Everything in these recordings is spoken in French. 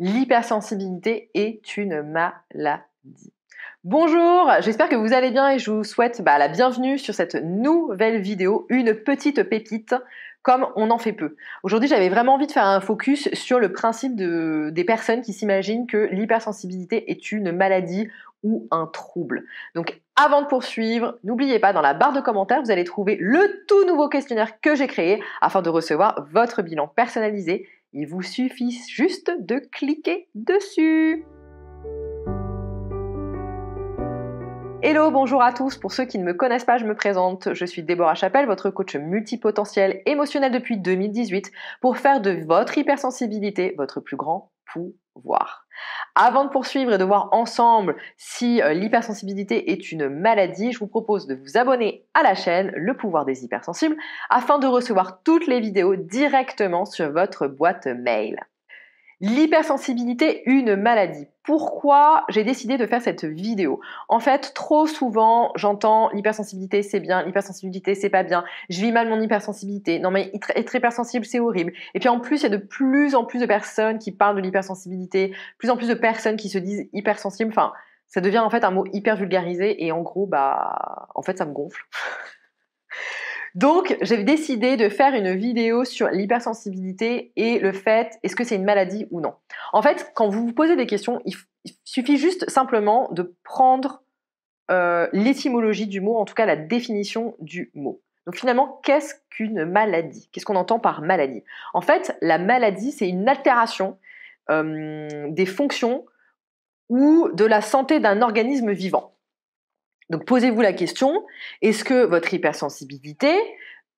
L'hypersensibilité est une maladie. Bonjour, j'espère que vous allez bien et je vous souhaite bah, la bienvenue sur cette nouvelle vidéo, une petite pépite comme on en fait peu. Aujourd'hui, j'avais vraiment envie de faire un focus sur le principe des personnes qui s'imaginent que l'hypersensibilité est une maladie ou un trouble. Donc avant de poursuivre, n'oubliez pas, dans la barre de commentaires, vous allez trouver le tout nouveau questionnaire que j'ai créé afin de recevoir votre bilan personnalisé il vous suffit juste de cliquer dessus. Hello, bonjour à tous. Pour ceux qui ne me connaissent pas, je me présente. Je suis Déborah Chapelle, votre coach multipotentiel émotionnel depuis 2018, pour faire de votre hypersensibilité votre plus grand avant de poursuivre et de voir ensemble si euh, l'hypersensibilité est une maladie, je vous propose de vous abonner à la chaîne Le pouvoir des hypersensibles afin de recevoir toutes les vidéos directement sur votre boîte mail. L'hypersensibilité, une maladie. Pourquoi j'ai décidé de faire cette vidéo En fait, trop souvent, j'entends l'hypersensibilité, c'est bien, l'hypersensibilité, c'est pas bien, je vis mal mon hypersensibilité, non mais être hypersensible, c'est horrible. Et puis en plus, il y a de plus en plus de personnes qui parlent de l'hypersensibilité, plus en plus de personnes qui se disent hypersensibles, enfin, ça devient en fait un mot hyper vulgarisé et en gros, bah, en fait, ça me gonfle. Donc, j'ai décidé de faire une vidéo sur l'hypersensibilité et le fait est-ce que c'est une maladie ou non. En fait, quand vous vous posez des questions, il, suffit juste simplement de prendre euh, l'étymologie du mot, en tout cas la définition du mot. Donc finalement, qu'est-ce qu'une maladie Qu'est-ce qu'on entend par maladie En fait, la maladie, c'est une altération euh, des fonctions ou de la santé d'un organisme vivant. Donc posez-vous la question, est-ce que votre hypersensibilité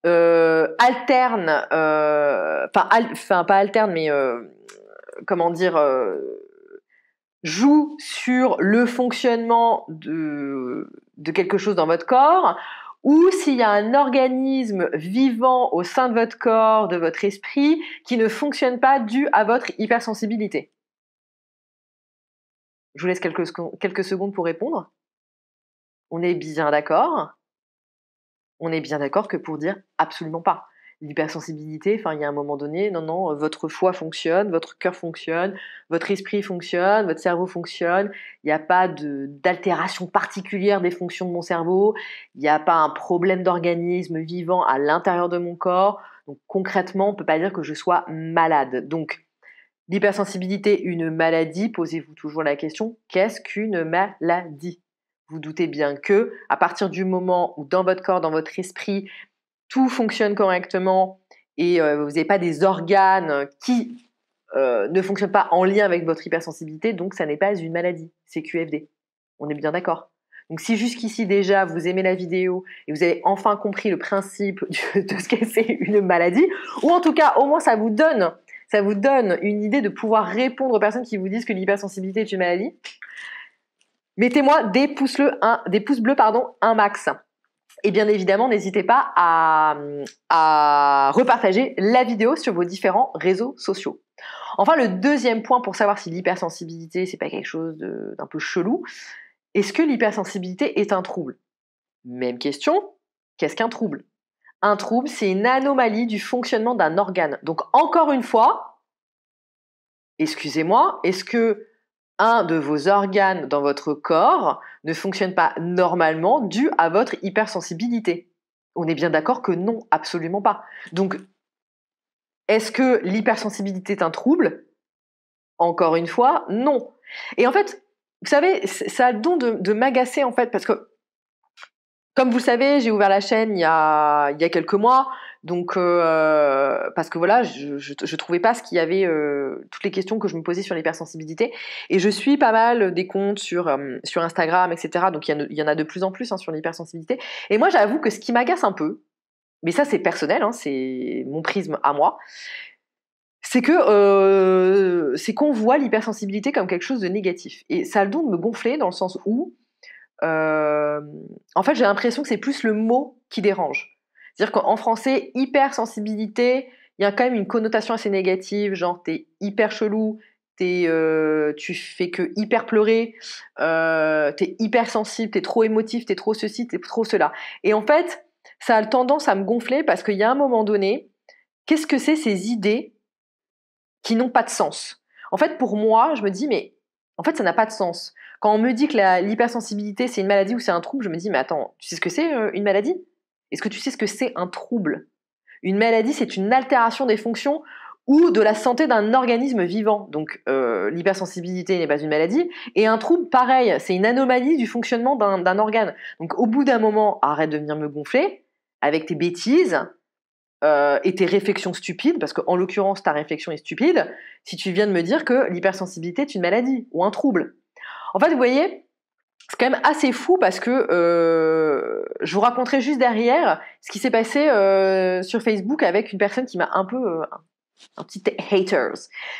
euh, alterne, euh, enfin pas alterne, mais euh, comment dire, joue sur le fonctionnement de, quelque chose dans votre corps ou s'il y a un organisme vivant au sein de votre corps, de votre esprit, qui ne fonctionne pas dû à votre hypersensibilité. Je vous laisse quelques secondes pour répondre. On est bien d'accord. On est bien d'accord que pour dire absolument pas. L'hypersensibilité, il y a un moment donné, non, non, votre foi fonctionne, votre cœur fonctionne, votre esprit fonctionne, votre cerveau fonctionne. Il n'y a pas d'altération particulière des fonctions de mon cerveau. Il n'y a pas un problème d'organisme vivant à l'intérieur de mon corps. Donc concrètement, on ne peut pas dire que je sois malade. Donc l'hypersensibilité, une maladie, posez-vous toujours la question, qu'est-ce qu'une maladie vous doutez bien que, à partir du moment où dans votre corps, dans votre esprit, tout fonctionne correctement et euh, vous n'avez pas des organes qui euh, ne fonctionnent pas en lien avec votre hypersensibilité, donc ça n'est pas une maladie, c'est QFD. On est bien d'accord. Donc si jusqu'ici déjà vous aimez la vidéo et vous avez enfin compris le principe de ce qu'est c'est une maladie, ou en tout cas au moins ça vous donne, ça vous donne une idée de pouvoir répondre aux personnes qui vous disent que l'hypersensibilité est une maladie. Mettez-moi des pouces, bleus, un, max. Et bien évidemment, n'hésitez pas à, repartager la vidéo sur vos différents réseaux sociaux. Enfin, le deuxième point pour savoir si l'hypersensibilité, c'est pas quelque chose d'un peu chelou, est-ce que l'hypersensibilité est un trouble Même question, qu'est-ce qu'un trouble Un trouble c'est une anomalie du fonctionnement d'un organe. Donc, encore une fois, excusez-moi, est-ce que un de vos organes dans votre corps ne fonctionne pas normalement dû à votre hypersensibilité. On est bien d'accord que non, absolument pas. Donc, est-ce que l'hypersensibilité est un trouble Encore une fois, non. Et en fait, vous savez, ça a le don de, de m'agacer en fait, parce que comme vous le savez, j'ai ouvert la chaîne il y a, quelques mois. Donc, euh, parce que voilà, je, je, trouvais pas ce qu'il y avait, euh, toutes les questions que je me posais sur l'hypersensibilité. Et je suis pas mal des comptes sur, euh, sur Instagram, etc. Donc, il y, en a de plus en plus hein, sur l'hypersensibilité. Et moi, j'avoue que ce qui m'agace un peu, mais ça, c'est personnel, hein, c'est mon prisme à moi, c'est que c'est qu'on voit l'hypersensibilité comme quelque chose de négatif. Et ça a le don de me gonfler dans le sens où euh, en fait, j'ai l'impression que c'est plus le mot qui dérange. C'est-à-dire qu'en français, hypersensibilité, il y a quand même une connotation assez négative, genre t'es hyper chelou, euh, tu fais que hyper pleurer, euh, t'es hyper sensible, t'es trop émotif, t'es trop ceci, t'es trop cela. Et en fait, ça a tendance à me gonfler parce qu'il y a un moment donné, qu'est-ce que c'est ces idées qui n'ont pas de sens En fait, pour moi, je me dis, mais en fait, ça n'a pas de sens. Quand on me dit que l'hypersensibilité, c'est une maladie ou c'est un trouble, je me dis, mais attends, tu sais ce que c'est euh, une maladie Est-ce que tu sais ce que c'est un trouble Une maladie, c'est une altération des fonctions ou de la santé d'un organisme vivant. Donc euh, l'hypersensibilité n'est pas une maladie. Et un trouble, pareil, c'est une anomalie du fonctionnement d'un organe. Donc au bout d'un moment, arrête de venir me gonfler avec tes bêtises euh, et tes réflexions stupides, parce qu'en l'occurrence, ta réflexion est stupide, si tu viens de me dire que l'hypersensibilité est une maladie ou un trouble. En fait, vous voyez, c'est quand même assez fou parce que euh, je vous raconterai juste derrière ce qui s'est passé euh, sur Facebook avec une personne qui m'a un peu euh, un petit haters.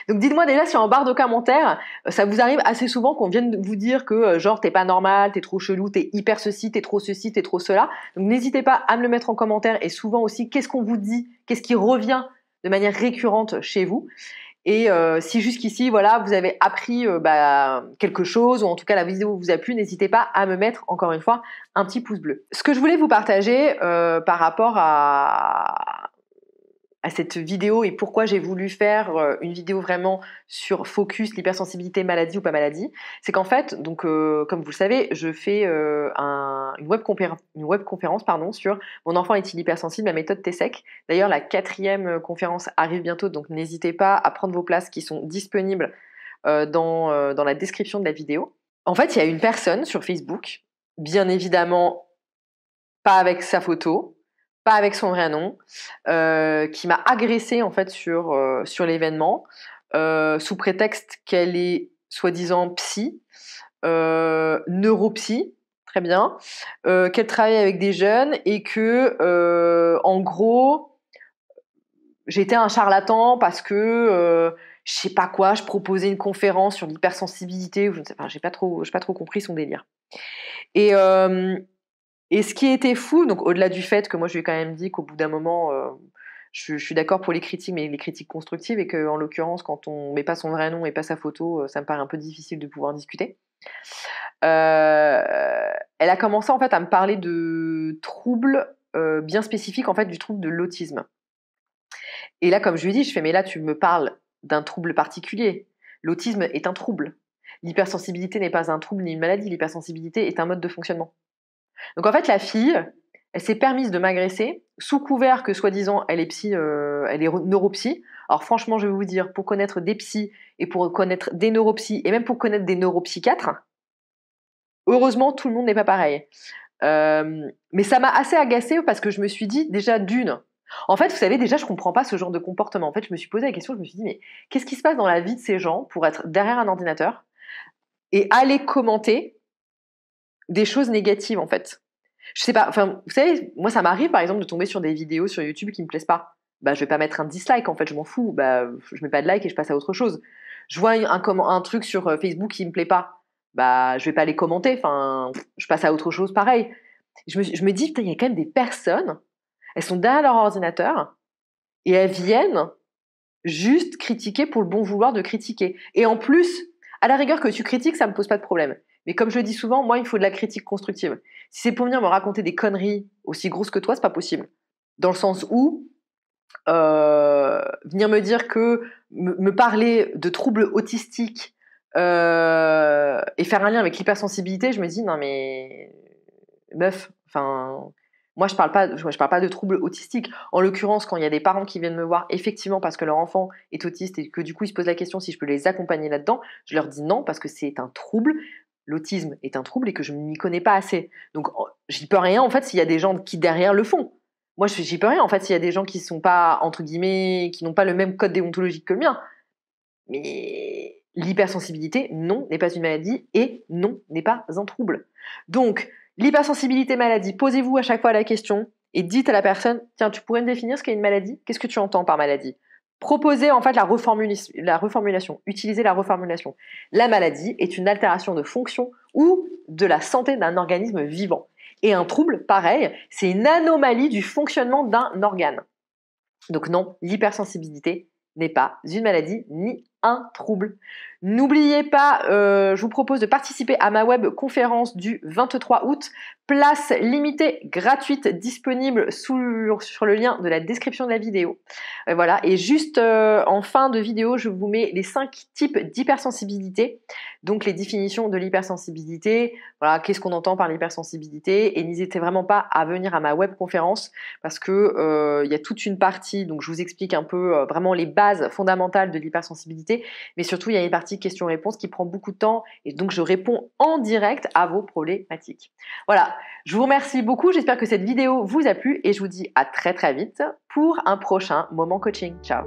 Donc dites-moi déjà si en barre de commentaires, ça vous arrive assez souvent qu'on vienne vous dire que genre t'es pas normal, t'es trop chelou, t'es hyper ceci, t'es trop ceci, t'es trop cela. Donc n'hésitez pas à me le mettre en commentaire et souvent aussi qu'est-ce qu'on vous dit, qu'est-ce qui revient de manière récurrente chez vous. Et euh, si jusqu'ici, voilà, vous avez appris euh, bah, quelque chose, ou en tout cas la vidéo vous a plu, n'hésitez pas à me mettre, encore une fois, un petit pouce bleu. Ce que je voulais vous partager euh, par rapport à, à cette vidéo et pourquoi j'ai voulu faire euh, une vidéo vraiment sur focus, l'hypersensibilité maladie ou pas maladie, c'est qu'en fait, donc, euh, comme vous le savez, je fais euh, une, webconférence web pardon, sur Mon enfant est-il hypersensible, la méthode TSEC ». D'ailleurs, la quatrième conférence arrive bientôt, donc n'hésitez pas à prendre vos places qui sont disponibles dans, dans la description de la vidéo. En fait, il y a une personne sur Facebook, bien évidemment pas avec sa photo, pas avec son vrai nom, euh, qui m'a agressée en fait sur, euh, sur l'événement, euh, sous prétexte qu'elle est soi-disant psy, neuropsy, très bien, qu'elle travaille avec des jeunes et que, en gros, j'étais un charlatan parce que je sais pas quoi, je proposais une conférence sur l'hypersensibilité, je ne sais j'ai pas trop, j'ai pas trop compris son délire. Et et ce qui était fou, donc au-delà du fait que moi je lui ai quand même dit qu'au bout d'un moment, euh, je, suis d'accord pour les critiques, mais les critiques constructives, et qu'en l'occurrence, quand on ne met pas son vrai nom et pas sa photo, euh, ça me paraît un peu difficile de pouvoir discuter. Euh, elle a commencé en fait à me parler de troubles bien spécifiques, en fait, du trouble de l'autisme. Et là, comme je lui ai dit, je fais mais là tu me parles d'un trouble particulier. L'autisme est un trouble. L'hypersensibilité n'est pas un trouble ni une maladie. L'hypersensibilité est un mode de fonctionnement. Donc en fait, la fille, elle s'est permise de m'agresser sous couvert que soi-disant elle est psy, euh, elle est neuropsy. Alors franchement, je vais vous dire, pour connaître des psys et pour connaître des neuropsies et même pour connaître des neuropsychiatres, heureusement tout le monde n'est pas pareil. Euh, mais ça m'a assez agacée parce que je me suis dit déjà d'une. En fait, vous savez déjà, je comprends pas ce genre de comportement. En fait, je me suis posé la question, je me suis dit mais qu'est-ce qui se passe dans la vie de ces gens pour être derrière un ordinateur et aller commenter des choses négatives en fait. Je sais pas, enfin, vous savez, moi ça m'arrive par exemple de tomber sur des vidéos sur YouTube qui me plaisent pas. Bah, je vais pas mettre un dislike en fait, je m'en fous. Bah, je mets pas de like et je passe à autre chose. Je vois un, truc sur euh, Facebook qui me plaît pas. Bah, je vais pas les commenter. Enfin, je passe à autre chose pareil. Je me, dis, il y a quand même des personnes, elles sont derrière leur ordinateur et elles viennent juste critiquer pour le bon vouloir de critiquer. Et en plus, à la rigueur que tu critiques, ça me pose pas de problème. Mais comme je le dis souvent, moi, il faut de la critique constructive. Si c'est pour venir me raconter des conneries aussi grosses que toi, c'est pas possible. Dans le sens où euh, venir me dire que me, parler de troubles autistiques euh, et faire un lien avec l'hypersensibilité, je me dis non mais meuf, enfin moi je parle pas, parle pas de troubles autistiques. En l'occurrence, quand il y a des parents qui viennent me voir effectivement parce que leur enfant est autiste et que du coup ils se posent la question si je peux les accompagner là-dedans, je leur dis non parce que c'est un trouble l'autisme est un trouble et que je ne m'y connais pas assez. Donc j'y peux rien en fait s'il y a des gens qui derrière le font. Moi j'y peux rien en fait s'il y a des gens qui sont pas entre guillemets qui n'ont pas le même code déontologique que le mien. Mais l'hypersensibilité non n'est pas une maladie et non n'est pas un trouble. Donc l'hypersensibilité maladie, posez-vous à chaque fois la question et dites à la personne tiens tu pourrais me définir ce qu'est une maladie Qu'est-ce que tu entends par maladie Proposer en fait la, reformulation, la reformulation, utiliser la reformulation. La maladie est une altération de fonction ou de la santé d'un organisme vivant. Et un trouble, pareil, c'est une anomalie du fonctionnement d'un organe. Donc non, l'hypersensibilité n'est pas une maladie ni un trouble. N'oubliez pas, euh, je vous propose de participer à ma web conférence du 23 août. Place limitée, gratuite, disponible sous, sur le lien de la description de la vidéo. Et voilà, et juste euh, en fin de vidéo, je vous mets les cinq types d'hypersensibilité, donc les définitions de l'hypersensibilité, voilà, qu'est-ce qu'on entend par l'hypersensibilité, et n'hésitez vraiment pas à venir à ma web conférence parce que euh, il y a toute une partie, donc je vous explique un peu vraiment les bases fondamentales de l'hypersensibilité mais surtout, il y a une partie questions-réponses qui prend beaucoup de temps et donc je réponds en direct à vos problématiques. Voilà, je vous remercie beaucoup. J'espère que cette vidéo vous a plu et je vous dis à très très vite pour un prochain moment coaching. Ciao